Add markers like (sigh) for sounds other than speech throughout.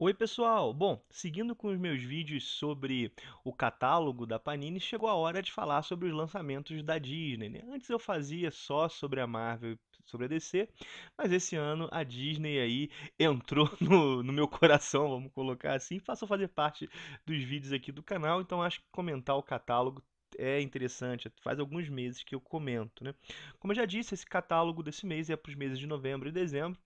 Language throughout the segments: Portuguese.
Oi, pessoal! Bom, seguindo com os meus vídeos sobre o catálogo da Panini, chegou a hora de falar sobre os lançamentos da Disney. Né? Antes eu fazia só sobre a Marvel e sobre a DC, mas esse ano a Disney aí entrou (laughs) no, no meu coração, vamos colocar assim, passou a fazer parte dos vídeos aqui do canal, então acho que comentar o catálogo é interessante, faz alguns meses que eu comento. Né? Como eu já disse, esse catálogo desse mês é para os meses de novembro e dezembro.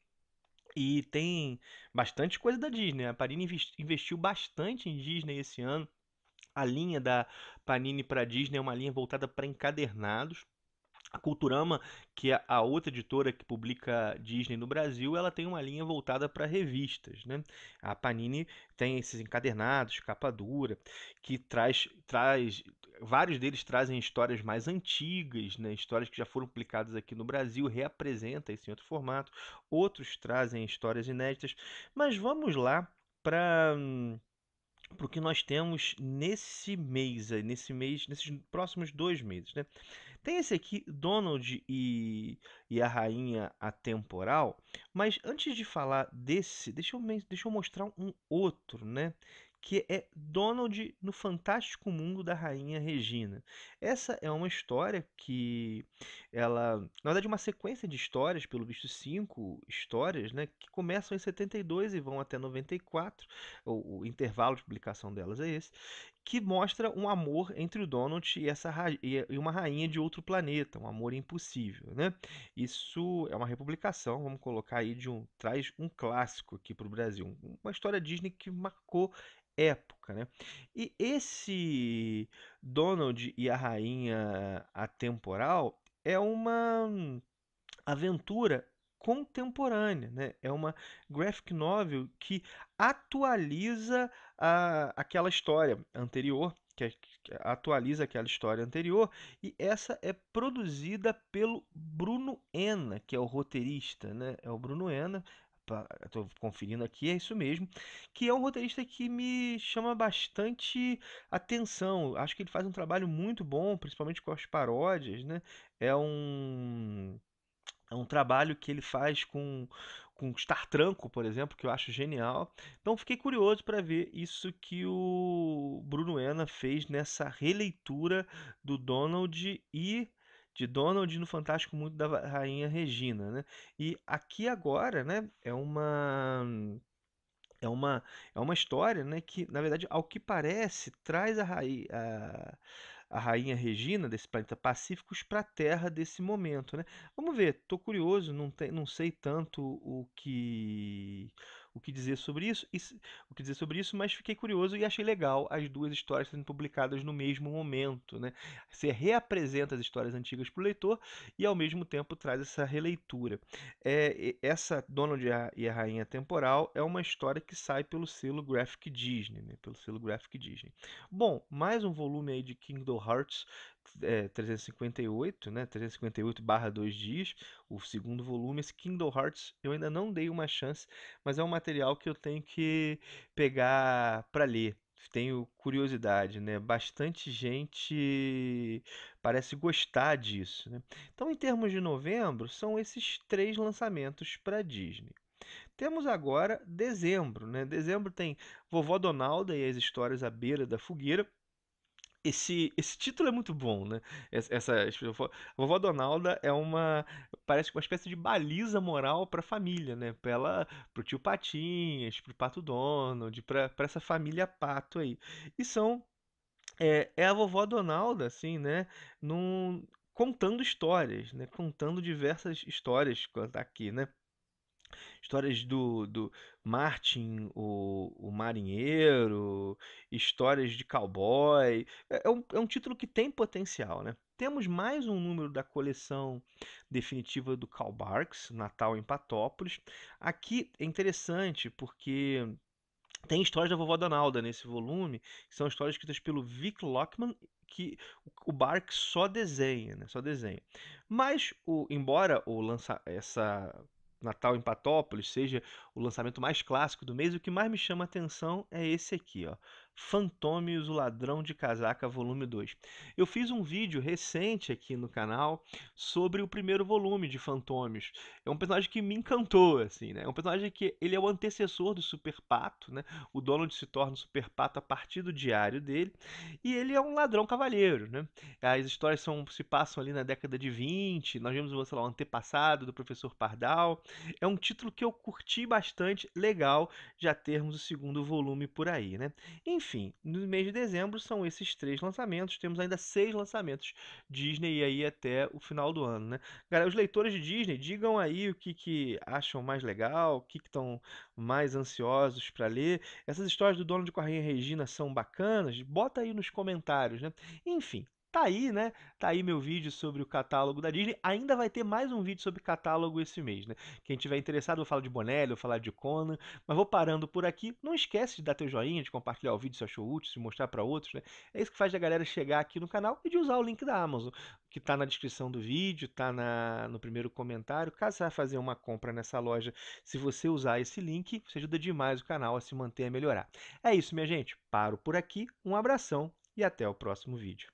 E tem bastante coisa da Disney. Né? A Panini investiu bastante em Disney esse ano. A linha da Panini para Disney é uma linha voltada para encadernados. A Culturama, que é a outra editora que publica Disney no Brasil, ela tem uma linha voltada para revistas. Né? A Panini tem esses encadernados, capa dura, que traz, traz vários deles trazem histórias mais antigas, né? histórias que já foram publicadas aqui no Brasil, reapresenta isso em outro formato. Outros trazem histórias inéditas. Mas vamos lá para o que nós temos nesse mês, nesse mês, nesses próximos dois meses, né? Tem esse aqui, Donald e, e a Rainha Atemporal. Mas antes de falar desse, deixa eu, deixa eu mostrar um outro, né? que é Donald no Fantástico Mundo da Rainha Regina. Essa é uma história que ela, na verdade, é uma sequência de histórias, pelo visto cinco histórias, né, que começam em 72 e vão até 94. O, o intervalo de publicação delas é esse que mostra um amor entre o Donald e, essa e uma rainha de outro planeta, um amor impossível, né? Isso é uma republicação, vamos colocar aí de um traz um clássico aqui para o Brasil, uma história Disney que marcou época, né? E esse Donald e a rainha atemporal é uma aventura contemporânea, né? É uma graphic novel que atualiza a, aquela história anterior, que, é, que atualiza aquela história anterior, e essa é produzida pelo Bruno Ena, que é o roteirista, né? É o Bruno Ena, estou conferindo aqui, é isso mesmo, que é um roteirista que me chama bastante atenção. Acho que ele faz um trabalho muito bom, principalmente com as paródias, né? É um é um trabalho que ele faz com, com Star Tranco, por exemplo, que eu acho genial. Então fiquei curioso para ver isso que o Bruno Ena fez nessa releitura do Donald e de Donald no Fantástico Mundo da Rainha Regina, né? E aqui agora, né, é uma é uma é uma história, né, que na verdade ao que parece traz a, a a rainha Regina desse planeta pacíficos para a Terra desse momento, né? Vamos ver, tô curioso, não, tem, não sei tanto o que o que dizer sobre isso, e, o que dizer sobre isso, mas fiquei curioso e achei legal as duas histórias sendo publicadas no mesmo momento, né? Você reapresenta as histórias antigas para o leitor e ao mesmo tempo traz essa releitura. É, essa Donald e a Rainha Temporal é uma história que sai pelo selo Graphic Disney, né? Pelo selo Graphic Disney. Bom, mais um volume aí de Kingdom Hearts 358, é, né? 358 barra 2 dias, o segundo volume, esse Kindle Hearts, eu ainda não dei uma chance, mas é um material que eu tenho que pegar para ler. Tenho curiosidade, né? Bastante gente parece gostar disso. Né? Então, em termos de novembro, são esses três lançamentos para Disney. Temos agora dezembro, né? Dezembro tem Vovó Donalda e as histórias à beira da fogueira, esse, esse título é muito bom, né? Essa, essa a vovó Donalda é uma parece uma espécie de baliza moral para a família, né? Para o pro tio Patinhas, pro Pato Donald, para essa família Pato aí. E são é, é a vovó Donalda, assim, né? Num, contando histórias, né? Contando diversas histórias aqui, né? histórias do, do Martin, o, o marinheiro, histórias de cowboy. É, é um, é um título que tem potencial, né? Temos mais um número da coleção definitiva do Karl Barks, Natal em Patópolis. Aqui é interessante porque tem histórias da vovó Donalda nesse volume, que são histórias escritas pelo Vic Lockman, que o Barks só desenha, né? Só desenha. Mas, o, embora o lança, essa Natal em Patópolis, seja o lançamento mais clássico do mês, o que mais me chama a atenção é esse aqui, ó. Fantomes, o Ladrão de Casaca, volume 2. Eu fiz um vídeo recente aqui no canal sobre o primeiro volume de Fantômios. É um personagem que me encantou, assim, né? É um personagem que ele é o antecessor do Super Pato, né? O Donald se torna o Super Pato a partir do diário dele. E ele é um ladrão cavalheiro, né? As histórias são, se passam ali na década de 20, nós vemos, sei lá, o antepassado do professor Pardal. É um título que eu curti bastante bastante legal já termos o segundo volume por aí, né? Enfim, no mês de dezembro são esses três lançamentos, temos ainda seis lançamentos Disney aí até o final do ano, né? Galera, os leitores de Disney, digam aí o que, que acham mais legal, o que estão mais ansiosos para ler. Essas histórias do Dono de Corrinha Regina são bacanas? Bota aí nos comentários, né? Enfim, Tá aí, né? Tá aí meu vídeo sobre o catálogo da Disney. Ainda vai ter mais um vídeo sobre catálogo esse mês, né? Quem tiver interessado, eu falo de Bonelli, eu falar de Conan, mas vou parando por aqui. Não esquece de dar teu joinha, de compartilhar o vídeo se achou útil, se mostrar para outros, né? É isso que faz a galera chegar aqui no canal e de usar o link da Amazon, que tá na descrição do vídeo, tá na, no primeiro comentário. Caso você vá fazer uma compra nessa loja, se você usar esse link, você ajuda demais o canal a se manter a melhorar. É isso, minha gente. Paro por aqui. Um abração e até o próximo vídeo.